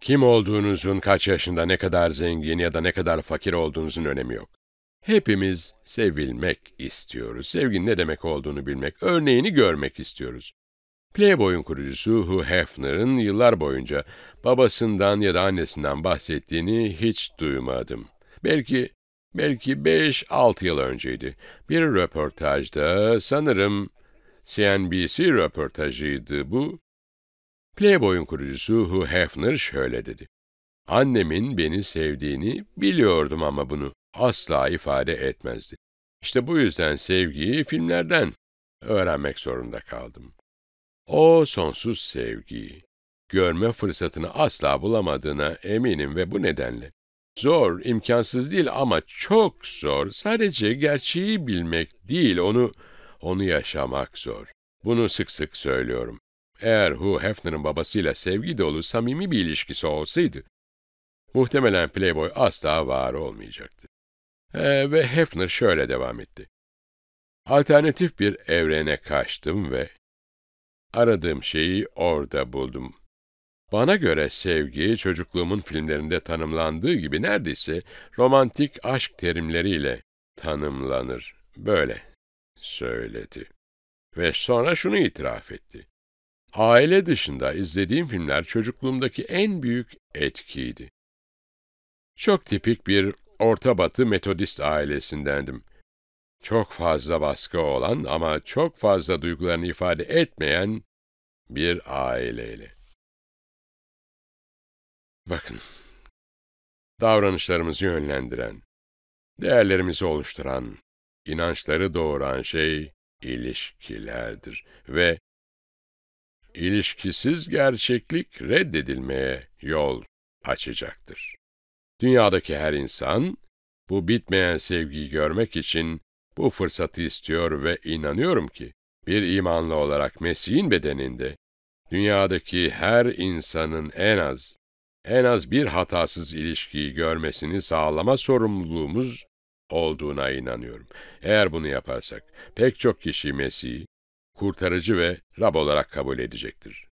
Kim olduğunuzun, kaç yaşında, ne kadar zengin ya da ne kadar fakir olduğunuzun önemi yok. Hepimiz sevilmek istiyoruz. Sevginin ne demek olduğunu bilmek, örneğini görmek istiyoruz. Playboy'un kurucusu Hugh Hefner'ın yıllar boyunca babasından ya da annesinden bahsettiğini hiç duymadım. Belki belki 5-6 yıl önceydi. Bir röportajda sanırım CNBC röportajıydı bu. Playboy'un kurucusu Hugh Hefner şöyle dedi. Annemin beni sevdiğini biliyordum ama bunu asla ifade etmezdi. İşte bu yüzden sevgiyi filmlerden öğrenmek zorunda kaldım. O sonsuz sevgiyi, görme fırsatını asla bulamadığına eminim ve bu nedenle zor, imkansız değil ama çok zor. Sadece gerçeği bilmek değil, onu onu yaşamak zor. Bunu sık sık söylüyorum. Eğer Hugh Hefner'ın babasıyla sevgi dolu, samimi bir ilişkisi olsaydı, muhtemelen Playboy asla var olmayacaktı. E, ve Hefner şöyle devam etti. Alternatif bir evrene kaçtım ve aradığım şeyi orada buldum. Bana göre sevgi, çocukluğumun filmlerinde tanımlandığı gibi neredeyse romantik aşk terimleriyle tanımlanır. Böyle söyledi. Ve sonra şunu itiraf etti. Aile dışında izlediğim filmler çocukluğumdaki en büyük etkiydi. Çok tipik bir Orta Batı Metodist ailesindendim. Çok fazla baskı olan ama çok fazla duygularını ifade etmeyen bir aileyle. Bakın, davranışlarımızı yönlendiren, değerlerimizi oluşturan, inançları doğuran şey ilişkilerdir ve ilişkisiz gerçeklik reddedilmeye yol açacaktır. Dünyadaki her insan bu bitmeyen sevgiyi görmek için bu fırsatı istiyor ve inanıyorum ki bir imanlı olarak Mesih'in bedeninde dünyadaki her insanın en az en az bir hatasız ilişkiyi görmesini sağlama sorumluluğumuz olduğuna inanıyorum. Eğer bunu yaparsak pek çok kişi Mesih'i kurtarıcı ve Rab olarak kabul edecektir.